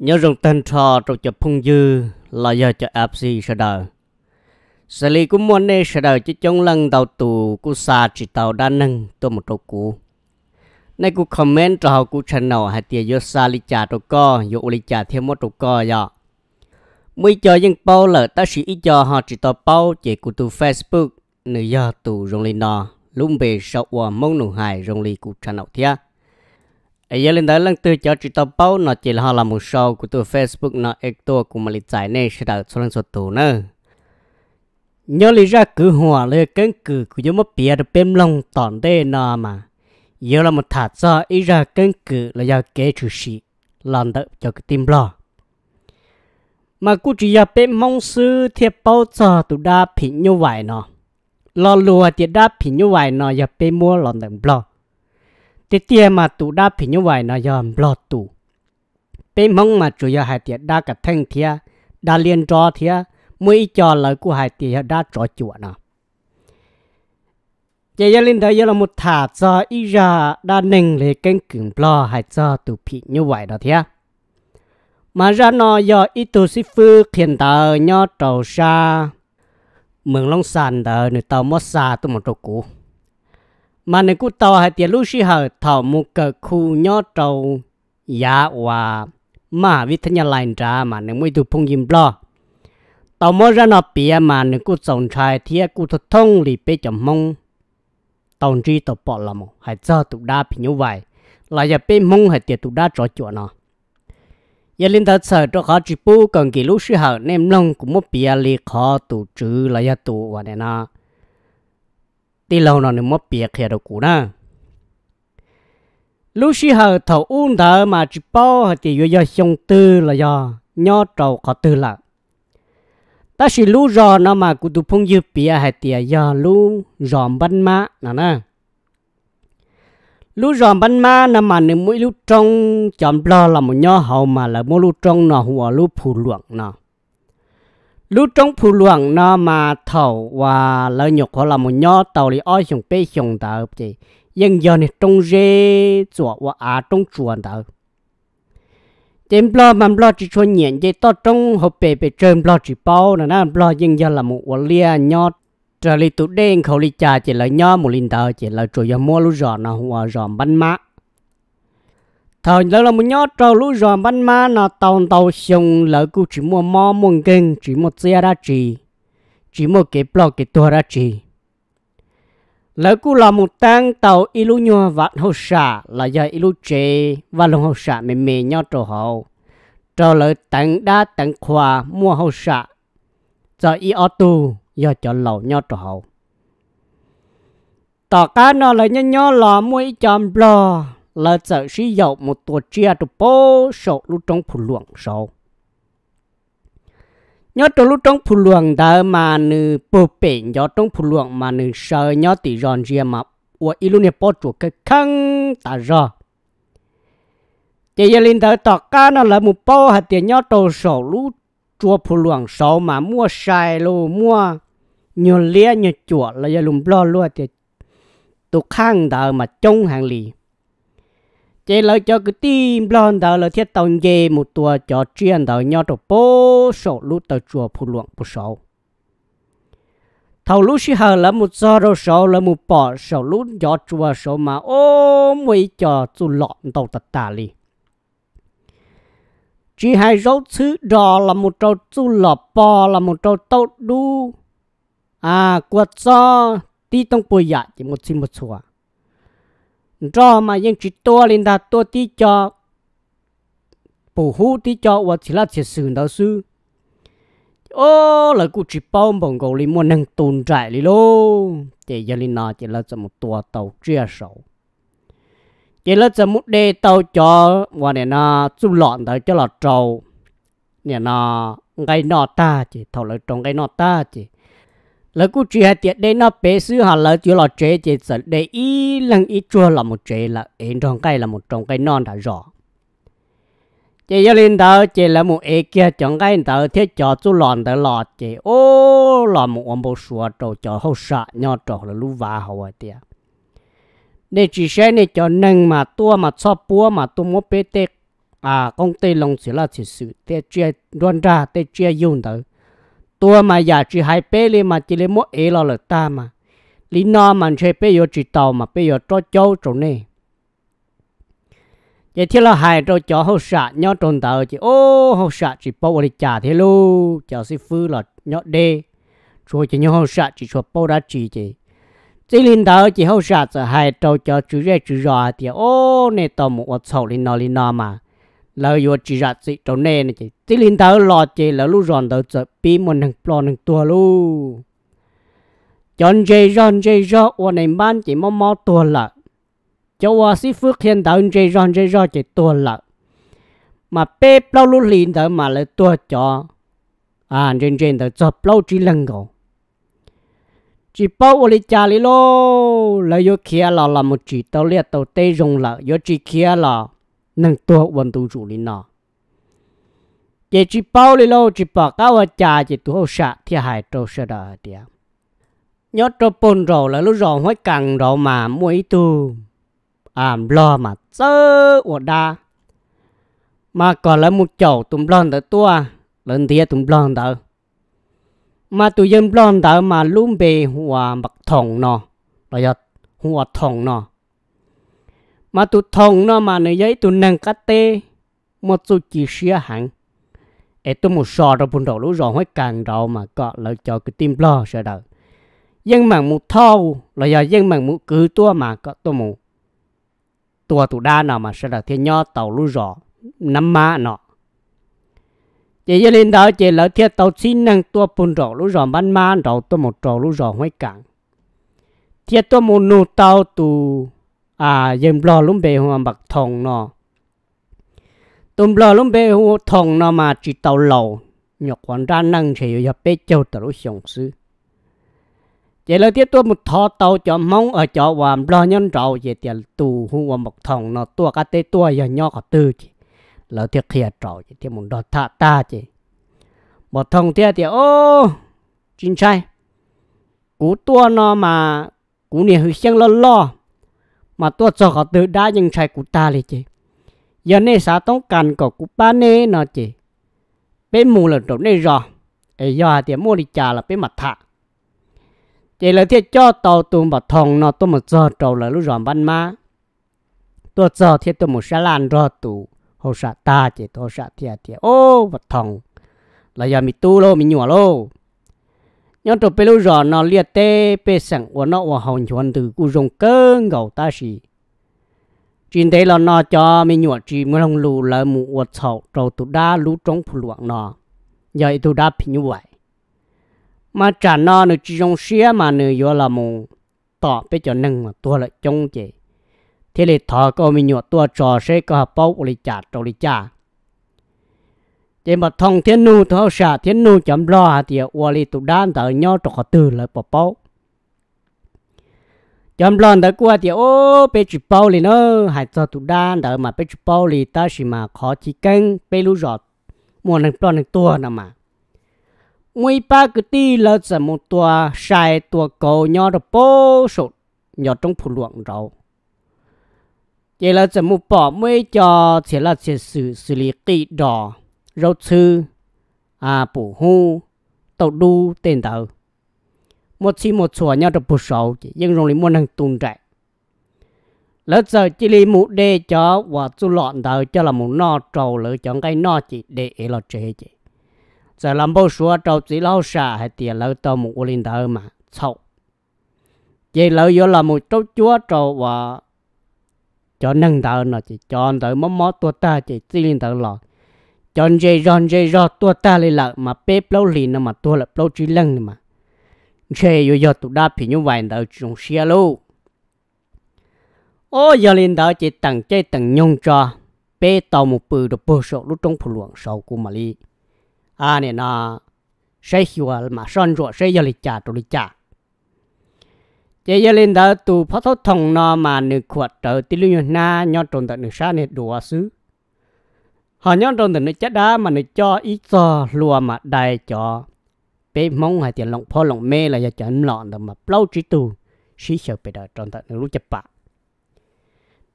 nhớ rằng tên trò trong chụp phung dư là do cho áp gì sẽ đời xử lý cũng muốn nè sẽ đời cho chống lần đầu tù của xa chỉ tàu đa nâng tôi một trâu cũ. nay cú comment cho họ của channel hay tiền yo xa lý trà trâu co yo lý trà thêm một trâu co vậy mỗi cho dân bao lỡ ta chỉ ít cho họ chỉ tàu bao chỉ của tu facebook nửa giờ tù rong lý nọ lúc bề sau qua mong nụ hài rong lý của channel thiệt ai giờ lên tới lần tư cho chị tao bao nó chỉ là một show của tụi Facebook nó ek tua của mình giải này sẽ đào số lần nữa nhớ lý ra cứ hòa lên cánh cử của giống một bia được bêm lông tòn đê nọ mà giờ là một thả cho ý ra cánh cử là do kế chủ sĩ làm được cho cái tim lo mà cô chỉ là bêm mong sư thiệp bao giờ tụi đa phí như vậy nó, lo lùa thì đa phí như vậy nó giờ bêm mua làm được lo tế tia mà tụ đa phí như vậy nó dòm lọt tụ bé mong mà chủ yếu hai tiệt đa cả thanh thia đa liên trò thia mỗi trò lời của hai tiệt đa trò chuột nào giờ giờ linh đây giờ là một thả cho ý ra đa nâng lấy cánh cứng lo hai cho tụ phí như vậy đó thia mà ra nó do ít tụ sĩ phư khiến tờ nhau trầu xa mừng long sàn tờ người tàu mất xa tụ một trâu cũ mà nếu cú tàu hay tiền lúc xí hở thảo một cờ khu nhỏ trâu giá hòa mà vì thế nhà lại ra à mà nếu mới được phong dìm lo tàu mới ra nó bia mà nếu cú trồng trái thì à cú thật thông lì bê chấm mông tàu chỉ tàu bỏ là một hay cho tụ đa bị như vậy là giờ bê mông hay tiền tụ đa trò chuyện nó giờ linh thật sợ cho khó chỉ bù còn kỳ lúc xí hở nem lông cũng một bia à lì khó tụ trừ là giờ tụ và này nọ tí lâu nó nó mất biệt kia đâu cũ nè lúc xí thầu uống thở mà chỉ bao hờ chỉ do xong tư là do trầu có tư là ta chỉ lú rò mà cụ tụ phong dư bia hay tiề do lú ròm bắn má nè lú ròm bắn má nó mà nếu mũi lú trong chọn lo là một nhó hậu mà là mỗi lú trong nó hùa lú phù luận nó lúc trong phụ luận nó mà thầu và lợi nhục họ là một nho tàu đi oi xuống bê xuống tàu chị nhưng giờ này trong rê chùa và à trong chùa tàu trên blo mà blo chỉ cho nhận dây to trong hộp bề bề trên blo chỉ bao là nó blo nhưng giờ là một lia nho trở lại tụ đen khẩu ly trà chỉ là nho một linh tờ chỉ là chủ yếu mua lúa giỏ nó hòa giỏ bánh mát thời lâu là mình nhớ trâu lũ rồi ban ma nó tàu tàu xong lỡ cụ chỉ mua mò muôn kinh chỉ một xe ra chỉ chỉ một cái blo cái tua ra chỉ lỡ cụ là một tang tàu ilu nhua vạn hồ xả là do ilu chế và lồng hồ xả mềm mềm nhớ trâu hậu trâu lỡ tặng đa tặng quà mua hồ xả cho y ô tu do cho lầu nhớ trâu hậu tỏ cá nó là nhớ nhớ là mua chọn blo là giờ sử dụng một tổ chia tụ bố sổ lúc trong phủ luận sổ. Nhớ trong lúc trong phủ luận đó mà nữ bộ bể nhớ trong phủ luận mà nữ sợ nhớ tỷ ròn riêng mà ủa ý lúc này bó chủ cái khăn ta rõ. Chị yên linh thở tỏ ca nó là một bó hạt tiền nhớ tổ sổ lúc chua phủ luận sổ mà mua xài lô mua nhiều lia nhiều chuột là giờ lùm lo luôn thì tổ khăn đó mà trông hàng lì chế lợi cho cái tim blon đó là thiết tông dê một tua cho chuyên đó nhau đồ bố sổ lũ tờ chùa phụ luận bố sổ thầu lũ sĩ hờ là một do đồ sổ là một bỏ sổ lũ gió chùa sổ mà ôm mấy cho dù lọn đầu tật tà li chỉ hai dấu thứ đó là một trâu chú lọ bò là một trâu tốt đu à quật do tí tông bùi dạ chỉ một xin một chùa cho mà yên chỉ to lên ta to tí cho bù hú tí cho và chỉ là chỉ sự đó sư ô là cụ chỉ bao bồng cầu lên muốn năng tồn tại đi lô để giờ lên nào chỉ là cho một tua tàu chia sầu chỉ là cho một đề tàu cho và này nó chung lọn tới cho là trâu, này nó ngay nọ ta chỉ thầu lại trong ngay nọ ta chỉ lỡ cú chỉ hạt tiệt đây nó bé sư hà lỡ chưa lọ chế chế sợ để ý lần ý chua là một chế là én trong cây là một trong cây non đã rõ chế cho lên tờ chế là một ế kia trong cây tờ thế cho chú lòn tờ lọ chế ô là một ông bố sủa trâu cho hậu sợ nhau trâu là lũ vả hậu à tiệt để chỉ xe này cho nâng mà tua mà cho búa mà tua mua bê tê à công ty lông chỉ là chỉ sử tê chia đoan ra tê chia dùng tới ตัวมาอยากจะให้เป้เลยมาจะเลยมั่วเอเราเลยตามาลีนอมันเชเป้ยจีตอมาเป้ยจ้อเจ้าตรงนี้จะที่เราหายเราจ่อเขาสะย่อตรงตาจีโอ้เขาสะจีปอบริจาเทลูจ่อซิฟื้นหลอดย่อเดชัวจะย่อเขาสะจีชัวปอรัจีจีจีลินตาจีเขาสะจะหายเราจ่อจื้อเร่จื้อรอเดียวโอ้ในตอมุวัดเสาลินนอลินนอมา lỡ yo chỉ ra chỉ chỗ này nè chị tí linh tao lo chị lỡ lu ròn tao chợ pi một thằng plo thằng tua lu chọn chơi ròn chơi rò ô này ban chị mò mò tua lợ cho ô sĩ phước hiền tao chơi ròn chơi rò chị tua lợ mà bê plo lu linh tao mà lỡ tua cho à trên trên tao chợ plo chỉ lần cổ chỉ bảo ô lý cha lý lô lỡ yo kia lò là một chỉ tao liệt tao tê rồng lợ yo chỉ kia lò nâng tua vận tu chủ linh nọ, chỉ chỉ bao lì lâu chỉ bỏ cao ở cha chỉ tu hậu sạ thì hại trâu sạ đờ tiệt nhớ trâu bồn rầu là lúc rầu hoài càng rầu mà mỗi tu àm lo mà chớ ở đa mà còn là một chậu tụm lon tới tua lần thì tụm lon tới mà tụi dân lon tới mà luôn bề hòa bạc thòng nọ, rồi giờ hòa thòng nọ mà tụ thông nó mà này giấy tụ nâng cá tê một số chỉ xia hẳn ấy tôi một sò rồi bùn đầu lũ rồi hỏi càng đầu mà có lợi cho cái tim lo sợ đời dân mạng một thâu là giờ dân mạng một cứ tua mà có tôi một tua tụ đa nào mà sợ đời thiên nho tàu lũ rò năm má nọ chị giờ lên đó chị lợi thiên tàu xin nâng tua bùn đầu lũ rò ban má đầu tôi một trò lũ rò hỏi càng thiên tôi một nụ tàu tụ à dùm lo lúng bề hoa bạc thòng nó tùm lo lúng bề hoa thòng nó mà chỉ tàu lầu nhọc quan ra năng chỉ yếu bé châu tàu sống sư vậy là tiếp tôi một thọ tàu cho mong ở chỗ hoàn lo nhân rau về tiền tù hoa bạc thòng nó tua cá tê tua giờ nhóc cả tư chỉ là tiếc khía rau chỉ tiếc muốn đọt thà ta chỉ một thòng tiếc thì ô chính trai cú tua nó mà cú này hơi xăng lo lo mà tôi cho họ tự đá những trái của ta lên chị giờ này xã tông cần có của ba nè nó chị bên mù là chỗ này rồi ấy giờ thì mua đi trà là bên mặt thả chị là thiệt cho tàu tụm bà thòng nó tôi một giờ trâu là lúc ròn văn má tôi giờ thiệt tôi một xã lan rồi tụ hồ xã ta chị tôi xã thiệt thiệt ô bà thòng là giờ mình tu lô mình nhủa lô nhưng tụi bây lâu rõ nó liệt tê bê sẵn của nó và hồng chuẩn từ cụ dùng cơ ngầu ta xì trên đây là nó cho mình nhuận chỉ mới không lù là mụ và sầu trầu tụ đá lũ trống phụ luận nó vậy tụ đá phí như vậy mà trả nó nó chỉ dùng xe mà nó yếu là mù tỏ bê cho nâng mà tua lại trông chế thế là thọ có mình nhuận tua trò sẽ có hợp bốc trả trầu lý trả chỉ mà thông thiên nu thao xả thiên nu chấm lo hả thì ua li tụ đan tờ nhau trọc họ từ lại bỏ bao chấm lo tờ qua thì ô bê chụp bao li nó hãy cho tụ đan tờ mà bê chụp bao li ta chỉ mà khó chỉ canh bê lu giọt mua nâng lo nâng tua nè mà mui ba cái ti lơ giờ một tua sai tua cầu nhau được bao số nhau trong phủ luận rồi chỉ là giờ một bỏ mới cho chỉ là chỉ xử xử lý kỹ đỏ rốt sư à bù hù tàu đu tên tàu một chi một sủa nhau được bụt sầu nhưng rồi muốn hàng tuần chạy lỡ giờ chỉ lấy mũ đê cho và chú lọn tàu cho là một no trầu lỡ chọn cái no chỉ để ấy là chế chỉ giờ làm bao số trầu chỉ lâu xa hay tiền lỡ tàu một ô linh tàu mà sâu. chỉ lỡ vô là một chút chúa trầu và cho nâng tàu nó chỉ chọn tàu mắm mắm tua ta chỉ chỉ linh tàu lọt chọn dây ròn dây rò tua ta lên lại mà bé lâu lì nó mà tua là lâu chỉ lăng mà chơi yo yo tụi đa thì như vậy đâu chúng xe lô ô giờ lên đó chỉ tặng chơi tặng nhung cho bé tàu một bự được bơ sọ lúc trong phủ luận sau của mà đi? à này nó sẽ hiểu à, mà son rồi sẽ giờ lịch trả tụi lịch trả chỉ giờ lên đó tụi phát thốt nó mà nửa quạt trở tí lưu na nhau trộn tại nửa xa này đùa xứ họ nhớ trong tình chết đá mà nó cho ít cho lùa mà đại cho bé mong hay tiền lòng phô lòng mê là giờ chẳng lọn được mà lâu trí tù xí sợ bị đợi trong tận lúc chập bạc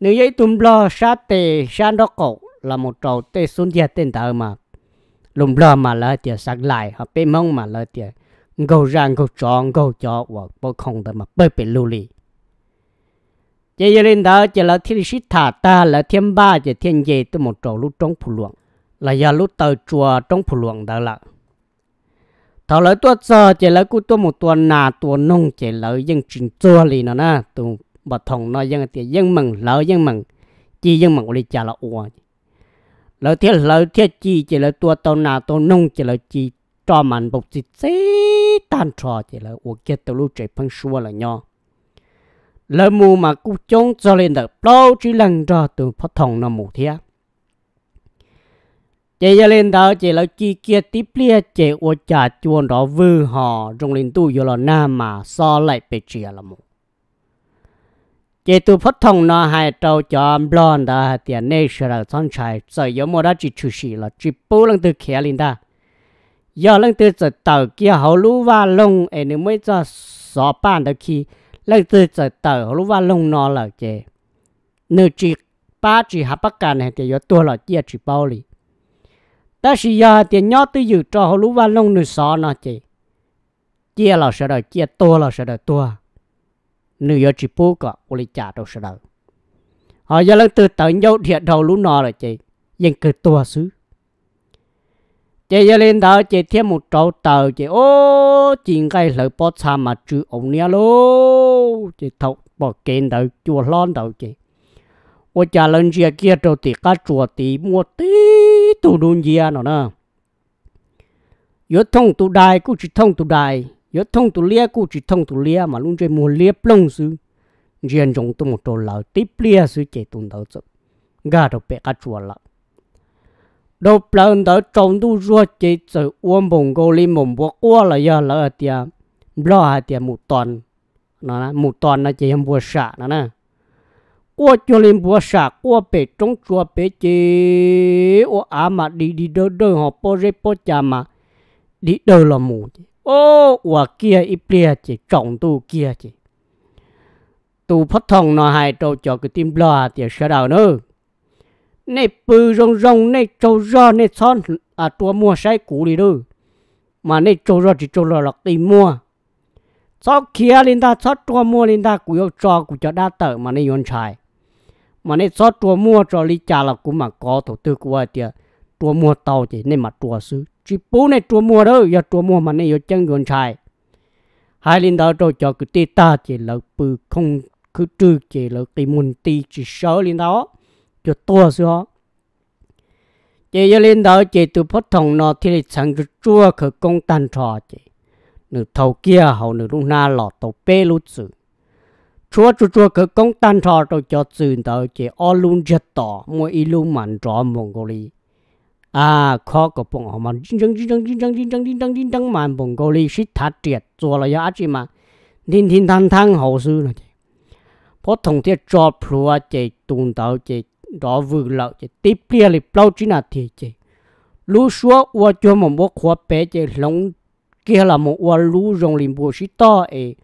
nếu giấy tùm lo sa tề san đó cổ là một trầu tê xuân gia tên tờ mà lùm lo mà lỡ tiền sạc lại họ bé mong mà lỡ tiền gầu răng gầu tròn gầu cho và bố không được mà bơi bị lưu ly chỉ giờ lên đó chỉ là thiên sĩ thả ta là thiên ba chỉ thiên về từ một chỗ lúc trong phủ luận là giờ lúc tàu chùa trong phủ luận đó là thảo lấy tuột giờ chỉ lấy cú tuột một tuần nà tuột nông chỉ lấy dân trình chùa lì na tụ bà thòng nó dân thì dân mừng lỡ dân mừng chỉ dân mừng lấy trả là uo lỡ thiết lỡ thiết chi chỉ lấy tuột tàu nà tuột nông chỉ lấy chi cho mình bục chỉ xí tan trò chỉ lấy uo kia tàu lúc chạy phăng xua là nhau lỡ mù mà cú chống cho lên được bao chỉ lần cho từ phát thòng nó mù thia chị giờ lên đó chị là chi kia tiếp lia chị ô chợ chuồn đó vư họ trong lên tu vô là nam mà so lại bị chị à là mù chị từ phát thòng nó hai trâu cho blon đó tiền này sẽ là son trai giờ yếu mua đó chỉ chú sĩ là chỉ bố lần từ kia lên đó giờ lần từ giờ tàu kia hậu lũ và lông em mới cho so bàn được khi lại từ từ tờ lúc vào lông nó là chè nếu chỉ ba chỉ hấp bắc cả thì có tua là chia chỉ bao lì ta sử giờ thì nhớ từ dự cho lúc vào lông nửa sọ nó chè chia là sợ đời chia tua là sợ đời tua nửa giờ chỉ bố cả cô lấy trả đâu sợ đời họ giờ lần từ từ nhau thiệt đầu lúc nó là chè nhưng cứ tua xứ chị giờ lên đó chị thêm một trâu tờ chị ô chị cái lời bỏ xa mà chữ ông nha lô chị thọc bỏ kênh đầu chùa lon đầu chị ô cha lên kia kia trâu thì cá chùa thì mua tí tù đun kia nó nè yếu thông tù đài cũng chỉ thông tù đài yếu thông tù lia cũng chỉ thông tù lia mà luôn chơi mua lia plong sư riêng trong tôi một trâu lợ tiếp lia sư chị tù đầu chụp gà đầu bẹ cá chùa lợn đồ lần đó trong tu ruột chế tử uống bồng gô lì mồm bó qua là giờ là tia lo à tia một tuần nó là một tuần là chỉ em bùa xả nó nè qua cho lên bùa xả qua bể trong chùa bể chế ô á mà đi đi đỡ đỡ họ po rê po cha mà đi đỡ là mù ô qua kia ít bia chế trong tu kia chế tu phát thông nó hai trâu cho cái tim lo à tia sẽ đào nữa này bự rồng rồng này châu rò này son à tua mua sai cũ đi đâu mà này châu rò chỉ châu rò là tìm mua cho kia linh ta cho tua mua linh ta cũ yêu cho cũ cho đa tờ mà này yon chai mà này cho tua mua cho lý trả là cũng mà có thủ tư của ai tiệt tua mua tàu chỉ nên mà tua xứ chỉ bố này tua mua đâu giờ tua mua mà này yon chân yon chai hai linh ta cho cho cứ tê ta chỉ là bự không cứ trừ chỉ là tìm muốn tì chỉ sợ lên đó 就多少。这一领导这都不同呢，他的成就做去工单差的，你头 kia 后你弄那老都白路子，做做做去工单差都叫转到这二路一道，我一路满着蒙古里。à khó có bông họ mà chinh chăng chinh chăng chinh chăng chinh chăng chinh chăng chinh chăng mà bông cô li xít thắt triệt cho là giá chỉ mà thiên thiên thanh thanh hậu sư này, bố thông thiết cho plua chạy tuôn tạo chạy đó vừa lợ chỉ tiếp bia lì bao chín là thì chỉ lú xúa qua cho một bộ khóa bé chỉ lòng kia là một qua lú rồng liền bùa xí to ấy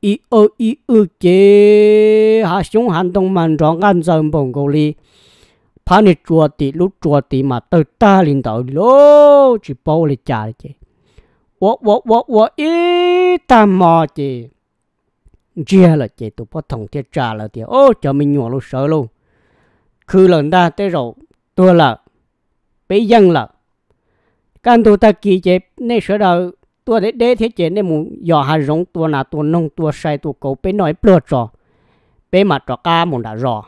ý ơ ý ơ chế hạ xuống hành động mạnh rõ ngăn dần bồng cầu li phá nị chùa tì lúc chùa tì mà tơ ta lên tàu lô chỉ bao lì chả lì chế wo wo wo wo ý ta mò chế chia là chế tụ bắt thằng tiết trả là tiết ô cho mình nhỏ lúc sợ luôn khứ lần ta tế rồi tua là bị dân là can tu ta kỳ chế nên sửa đầu tua để để thế chế nên muốn dò hà rộng tua là tua nông tua sai tua cầu bé nói bừa trò bé mặt trò ca muốn đã rõ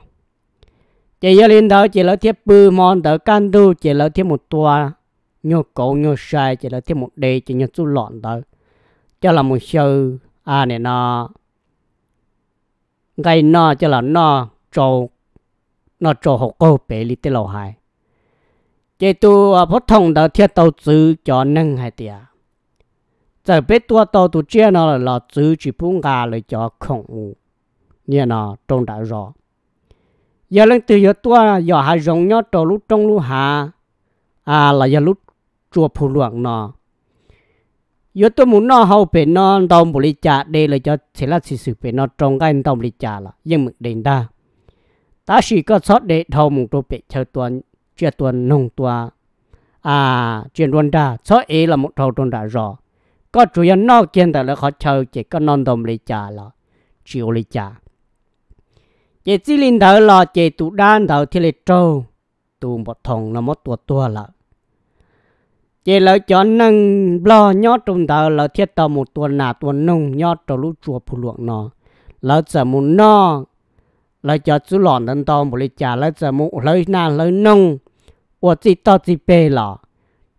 chỉ giờ lên đầu chỉ là thiết bư mòn đỡ can tu chỉ là thiết một tua nhô cầu nhô sai chỉ là thiết một đề chỉ nhô tu lọn đó cho là một sơ à này nó gây nó cho là nó trâu nó cho học cô bé lý tế lầu hai chế tu bất à, thông đó thiết tàu chữ cho nâng hai tia giờ biết tua tàu tu chia nó là lọ chữ chỉ phun gà lại cho khổng ngủ nhẹ nó trong đã rõ giờ lên từ giờ tua giờ hai rồng nhớ trâu lúc trong lúc hạ à là giờ lúc chùa phù luận nó giờ tôi muốn nó hậu bế nó đồng bồ lý trả đây là cho chỉ là sự sự bên nó trong cái đồng bồ lý trả là nhưng mình đền đa ta chỉ có sót để thầu một đôi bị chờ tuần chia tuần nông tua à chuyện tuần đã sót ấy là một thầu tuần đã rõ có chủ nhân nó kiên đã là khó chờ chỉ có non đồng lý trả là chịu lý trả chỉ chỉ linh thở là chỉ tụ đan thở thì lý trâu tụ một thùng là một tua tua là chỉ là cho nâng lo nhót trong thở là thiết tàu một tuần nà tuần nông nhót trong lũ chùa phù luận nó là sợ muốn nó 来家住老人到我的家来怎么来那来弄，我自己到自备了，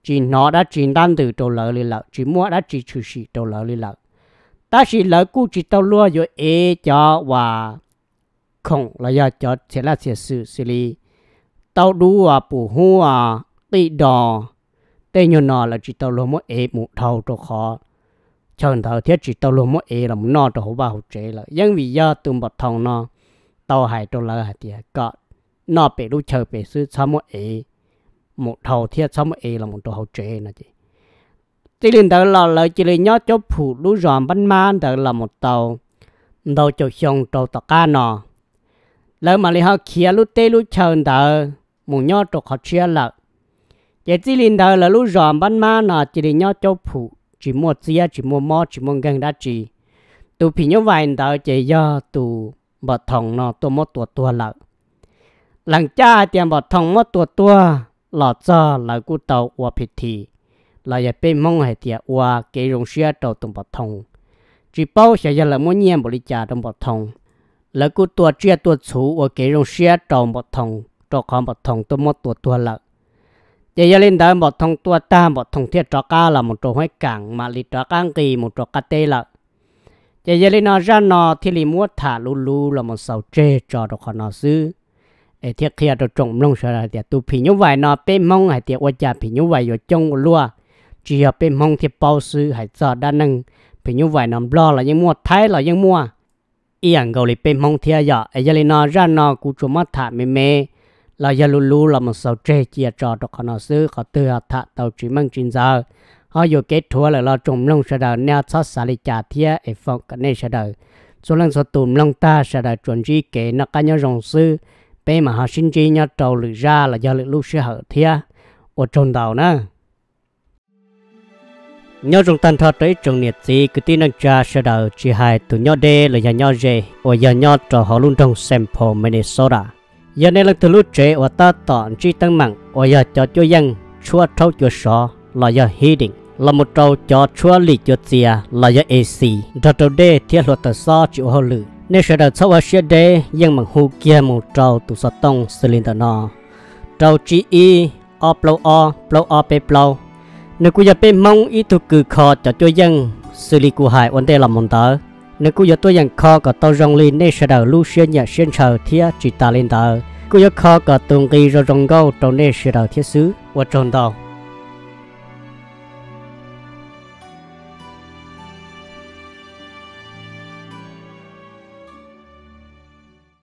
只拿的只单子到那里了，只摸的只出去到那里了，但是老估计到落有一家话，空了要叫其他些事是哩，到路啊不好啊，地道，地有哪了只到落么一木头都好。chẳng thảo thiết chỉ tao luôn mỗi là muốn nó tao hổ ba hổ chế là, nhưng vì giờ tụm bật thòng nó, tàu hải trâu lơ hải tiệt cọ nó bị lúc chờ bị sư sao một ý một đầu thiết sao một ý là một đầu hậu chế nó chị chỉ liền đó là lời chỉ liền nhớ cho phụ lúc giòn bánh man đó là một tàu đầu chỗ xong đầu tàu cá nọ lỡ mà liền họ kia lúc tê lúc chờ đó một nhớ chỗ họ chia là chỉ chỉ liền đó là lúc giòn bánh man nọ chỉ liền nhớ cho phụ chỉ mua chia chỉ mua mò chỉ mua gần đã chỉ tụi phi nhớ vài đó chỉ do tụ บ่ทองนอตัวมดตัวตัวละหลังจ้าเตียมบ่ทองมดตัวตัวหลอดจ้าหลังกูเตาอวผิดทีเราอย่าเป็นมองให้เตียอวเกยรงเชื่อเตาตรงบ่ทองจีเป้าเสียยาละมั่วเงียบบริจาตรงบ่ทองแล้วกูตัวเจียตัวสูอวเกยรงเชื่อตรงบ่ทองตอกความบ่ทองตัวมดตัวตัวละจะยาเล่นดาวบ่ทองตัวตาบ่ทองเทียจอก้าละมันตัวห้อยกังมาลิจอก้างกีมันตัวกะเตละ giờ giờ lên nó ra nó thì lì mua thả lù lù là một sầu chê cho được họ nó xứ để thiết kia được trồng nông sản là để tu phì như vậy nó bê mong hay để qua nhà phì như vậy rồi trông lúa chỉ ở bê mong thì bao sư hay giờ đa năng phì như vậy nó lo là những mua thái là những mua yên gầu lì bê mông thì giờ giờ dạ, lên nó ra nó cú chụp mắt thả mê mê là giờ lù lù là một sầu chê chia cho được họ nó xứ họ tự thả tàu chỉ mang chín giờ họ dù kết thua là lo trùng lông sợ đời neo cho xả lý trả thiê ở phòng cái này sợ đời số lần số tùm lông ta sợ đời chuẩn trí kế nó cá nhau rồng sư bé mà họ sinh trí nhau trầu lự ra là do lự lúc sư hở thiê ở trồn đầu nữa nhau trong tan thọ tới trong nhiệt gì cứ tin năng cha sẽ đầu chỉ hai tụ nhau đê là nhà nhau dê ở nhà nhau trò họ luôn trong xem sample Minnesota giờ này là từ lúc trẻ ở ta tọn chỉ tăng mạng ở giờ cho chú dân chua thâu chua sò là giờ hí định là một trâu cho chúa lì cho chia là do AC trâu trâu đê thiên luật tờ so chịu hậu lự nếu sẽ đợt sau sẽ đê nhưng mà hù kia một trâu tụ sọt tông xử lý tờ nọ trâu chỉ y o plau o plau o pe plau nếu cứ giờ pe mong ý thuộc cử khó cho cho dân xử lý cụ hải vấn đề là món tờ nếu cứ giờ tôi dân khó có tàu rong lì nếu sẽ đợt lưu xuyên nhà xuyên chờ thiết chỉ ta lên tờ cứ giờ khó có tung kỳ rồi rong gâu trâu nếu sẽ đợt thiết xứ và tròn tàu